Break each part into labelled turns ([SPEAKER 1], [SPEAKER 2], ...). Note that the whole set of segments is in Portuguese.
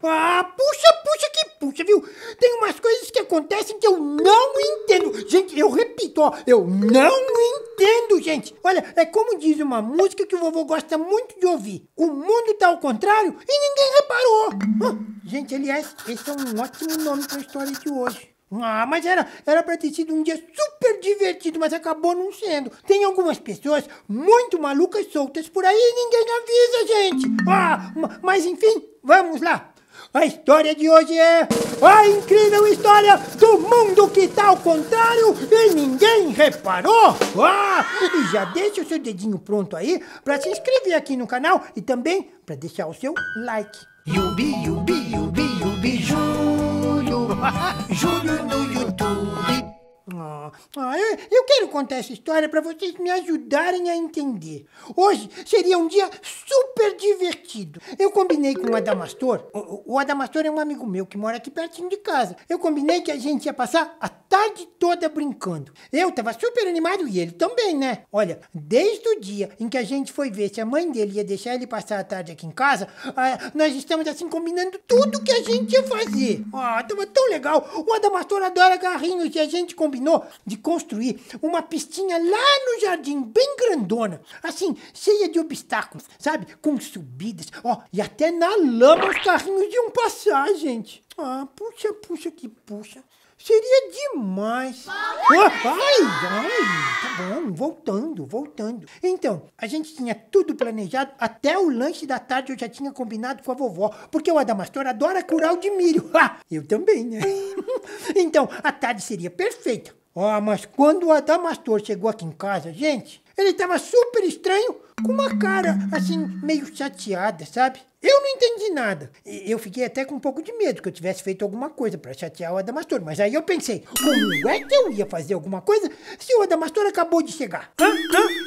[SPEAKER 1] Ah, puxa, puxa que puxa, viu? Tem umas coisas que acontecem que eu não entendo. Gente, eu repito, ó, eu não entendo, gente. Olha, é como diz uma música que o vovô gosta muito de ouvir. O mundo tá ao contrário e ninguém reparou. Ah, gente, aliás, esse é um ótimo nome pra história de hoje. Ah, mas era, era pra ter sido um dia super divertido, mas acabou não sendo. Tem algumas pessoas muito malucas soltas por aí e ninguém avisa, gente. Ah, mas enfim, vamos lá. A história de hoje é a incrível história do mundo que tá ao contrário e ninguém reparou. Ah, e já deixa o seu dedinho pronto aí para se inscrever aqui no canal e também para deixar o seu like. Yubi, yubi, yubi, yubi, Júlio. Júlio no YouTube eu, ah, é? eu quero contar essa história para vocês me ajudarem a entender. Hoje seria um dia super divertido. Eu combinei com o Adamastor. O, o Adamastor é um amigo meu que mora aqui pertinho de casa. Eu combinei que a gente ia passar a tarde toda brincando. Eu tava super animado e ele também, né? Olha, desde o dia em que a gente foi ver se a mãe dele ia deixar ele passar a tarde aqui em casa, ah, nós estamos assim combinando tudo que a gente ia fazer. Ah, tava tão legal. O Adamastor adora garrinhos e a gente combinou de construir uma pistinha lá no jardim, bem grandona, assim, cheia de obstáculos, sabe? Com subidas, ó, e até na lama os carrinhos iam passar, gente. Ah, puxa, puxa que puxa. Seria demais. Ah, ai, ai, tá bom, voltando, voltando. Então, a gente tinha tudo planejado, até o lanche da tarde eu já tinha combinado com a vovó, porque o Adamastor adora curau de milho. Ah, eu também, né? Então, a tarde seria perfeita. Ó, mas quando o Adamastor chegou aqui em casa, gente, ele estava super estranho com uma cara assim, meio chateada, sabe? Eu não entendi nada. Eu fiquei até com um pouco de medo que eu tivesse feito alguma coisa para chatear o Adamastor. Mas aí eu pensei, como é que eu ia fazer alguma coisa se o Adamastor acabou de chegar?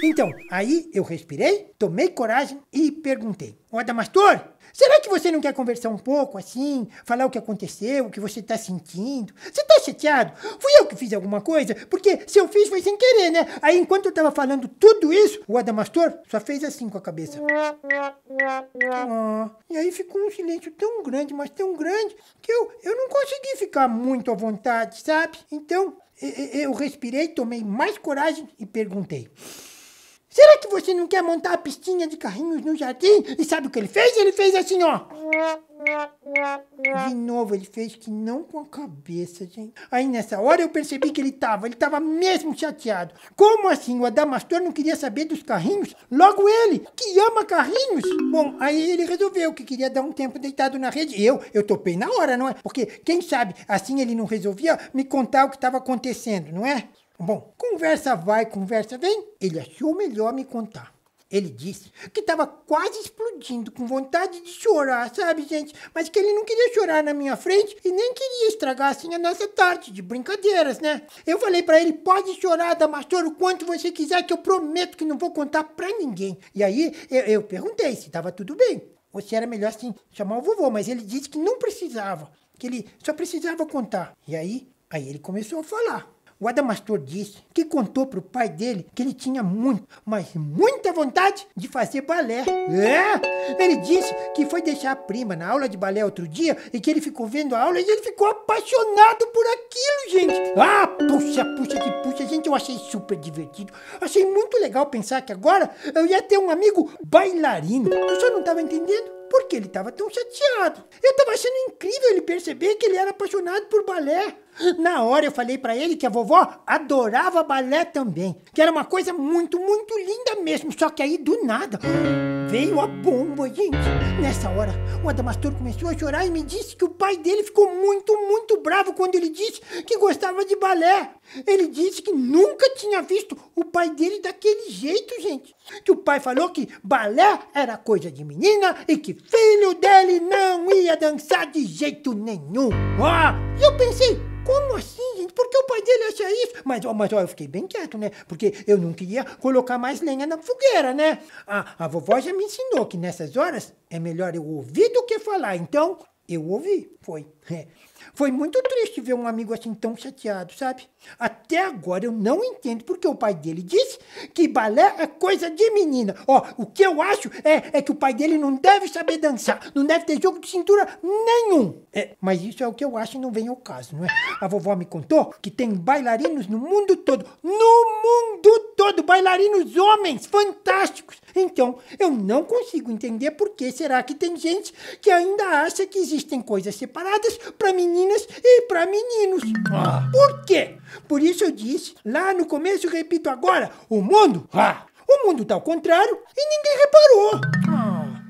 [SPEAKER 1] Então, aí eu respirei, tomei coragem e perguntei. O Adamastor, será que você não quer conversar um pouco assim? Falar o que aconteceu, o que você tá sentindo? Você tá chateado? Fui eu que fiz alguma coisa? Porque se eu fiz foi sem querer, né? Aí enquanto eu tava falando tudo isso, o Adamastor só fez assim com a cabeça. Ah, e aí ficou um silêncio tão grande, mas tão grande, que eu, eu não consegui ficar muito à vontade, sabe? Então, eu respirei, tomei mais coragem e perguntei. Será que você não quer montar a pistinha de carrinhos no jardim? E sabe o que ele fez? Ele fez assim, ó. De novo, ele fez que não com a cabeça, gente. Aí nessa hora eu percebi que ele tava, ele tava mesmo chateado. Como assim? O Adamastor não queria saber dos carrinhos? Logo ele, que ama carrinhos. Bom, aí ele resolveu que queria dar um tempo deitado na rede. Eu, eu topei na hora, não é? Porque, quem sabe, assim ele não resolvia me contar o que estava acontecendo, não é? Bom, conversa vai, conversa vem. Ele achou melhor me contar. Ele disse que estava quase explodindo, com vontade de chorar, sabe, gente? Mas que ele não queria chorar na minha frente e nem queria estragar assim a nossa tarde de brincadeiras, né? Eu falei para ele: pode chorar, Damastor, o quanto você quiser, que eu prometo que não vou contar pra ninguém. E aí eu, eu perguntei se estava tudo bem. Ou se era melhor assim chamar o vovô, mas ele disse que não precisava, que ele só precisava contar. E aí, aí ele começou a falar. O Adamastor disse que contou para o pai dele que ele tinha muito, mas muita vontade de fazer balé. É! Ele disse que foi deixar a prima na aula de balé outro dia e que ele ficou vendo a aula e ele ficou apaixonado por aquilo, gente. Ah, puxa, puxa que puxa, gente, eu achei super divertido. Achei muito legal pensar que agora eu ia ter um amigo bailarino. Eu só não estava entendendo porque ele estava tão chateado. Eu estava achando incrível ele perceber que ele era apaixonado por balé. Na hora eu falei para ele que a vovó adorava balé também, que era uma coisa muito, muito linda mesmo, só que aí do nada veio a bomba, gente. Nessa hora o Adamastor começou a chorar e me disse que o pai dele ficou muito, muito bravo quando ele disse que gostava de balé. Ele disse que nunca tinha visto o pai dele daquele jeito, gente. Que o pai falou que balé era coisa de menina e que filho dele não ia dançar de jeito nenhum. Ah, eu pensei, como assim, gente? Por que o pai dele acha isso? Mas, ó, mas ó, eu fiquei bem quieto, né? Porque eu não queria colocar mais lenha na fogueira, né? A, a vovó já me ensinou que nessas horas é melhor eu ouvir do que falar. Então, eu ouvi, foi. É. Foi muito triste ver um amigo assim tão chateado, sabe? Até agora eu não entendo porque o pai dele disse que balé é coisa de menina. Ó, o que eu acho é, é que o pai dele não deve saber dançar, não deve ter jogo de cintura nenhum. É, mas isso é o que eu acho e não vem ao caso, não é? A vovó me contou que tem bailarinos no mundo todo. No mundo todo bailarinos homens fantásticos. Então, eu não consigo entender por que será que tem gente que ainda acha que existem coisas separadas para meninas e para meninos. Ah. Por quê? Por isso eu disse lá no começo repito agora: o mundo. Ah, o mundo tá ao contrário e ninguém reparou. Ah.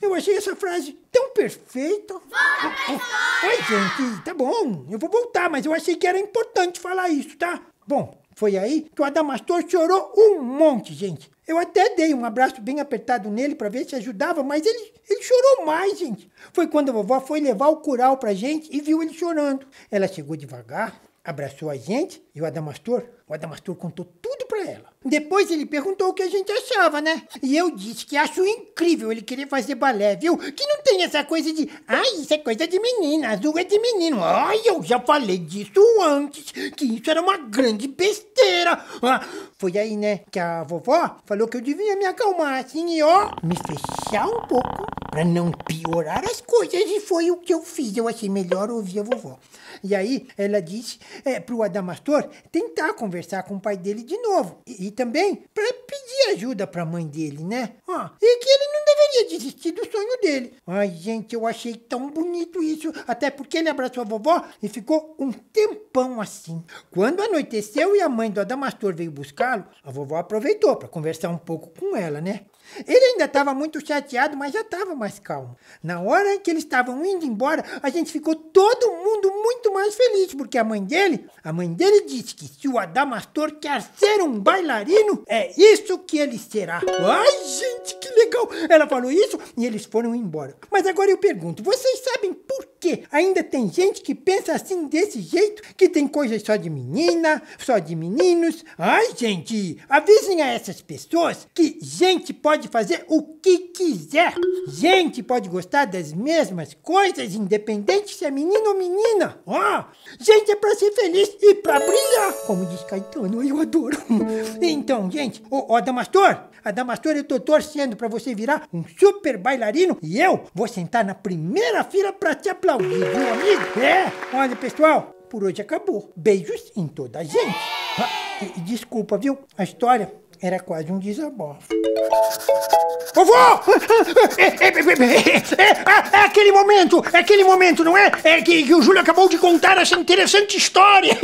[SPEAKER 1] Eu achei essa frase tão perfeita. Ai, gente, tá bom. Eu vou voltar, mas eu achei que era importante falar isso, tá? Bom, foi aí que o Adamastor chorou um monte, gente. Eu até dei um abraço bem apertado nele para ver se ajudava, mas ele, ele chorou mais, gente. Foi quando a vovó foi levar o cural pra gente e viu ele chorando. Ela chegou devagar, abraçou a gente e o Adamastor, o Adamastor contou tudo para ela. Depois ele perguntou o que a gente achava, né? E eu disse que acho incrível ele querer fazer balé, viu? Que não tem essa coisa de, ai, isso é coisa de menina, azul é de menino. Ai, eu já falei disso antes, que isso era uma grande besteira. Ah, foi aí, né, que a vovó falou que eu devia me acalmar assim e, ó, me fechar um pouco para não piorar as coisas. E foi o que eu fiz. Eu achei melhor ouvir a vovó. E aí ela disse é, pro Adamastor tentar conversar com o pai dele de novo. E, também para pedir ajuda para a mãe dele, né? Ó, e que ele não ia desistir do sonho dele. Ai, gente, eu achei tão bonito isso. Até porque ele abraçou a vovó e ficou um tempão assim. Quando anoiteceu e a mãe do Adamastor veio buscá-lo, a vovó aproveitou para conversar um pouco com ela, né? Ele ainda estava muito chateado, mas já estava mais calmo. Na hora em que eles estavam indo embora, a gente ficou todo mundo muito mais feliz, porque a mãe dele, a mãe dele disse que se o Adamastor quer ser um bailarino, é isso que ele será. Ai, gente, que legal! Ela falou isso e eles foram embora. Mas agora eu pergunto, vocês sabem por que ainda tem gente que pensa assim desse jeito, que tem coisas só de menina, só de meninos? Ai, gente, avisem a essas pessoas que gente pode fazer o que quiser. Gente pode gostar das mesmas coisas, independente se é menino ou menina. Ó, gente é para ser feliz e para brilhar, como diz Caetano, eu adoro. então, gente, ô, ô Adamastor, Adamastor, eu tô torcendo para você virar um super bailarino e eu vou sentar na primeira fila para te aplaudir, viu, amigo? É, olha, pessoal, por hoje acabou. Beijos em toda a gente. Ah, desculpa, viu? A história era quase um desabafo. Vovô, É, é, é, é, aquele momento, é aquele momento, não é? É que, que o Júlio acabou de contar essa interessante história.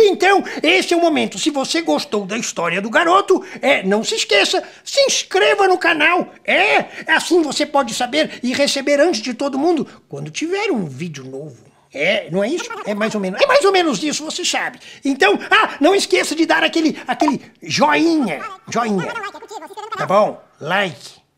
[SPEAKER 1] Então, esse é o momento. Se você gostou da história do garoto, é, não se esqueça, se inscreva no canal. É, assim você pode saber e receber antes de todo mundo quando tiver um vídeo novo. É, não é isso? É mais ou menos. É mais ou menos isso, você sabe. Então, ah, não esqueça de dar aquele, aquele joinha. Joinha. É tá bom? Like.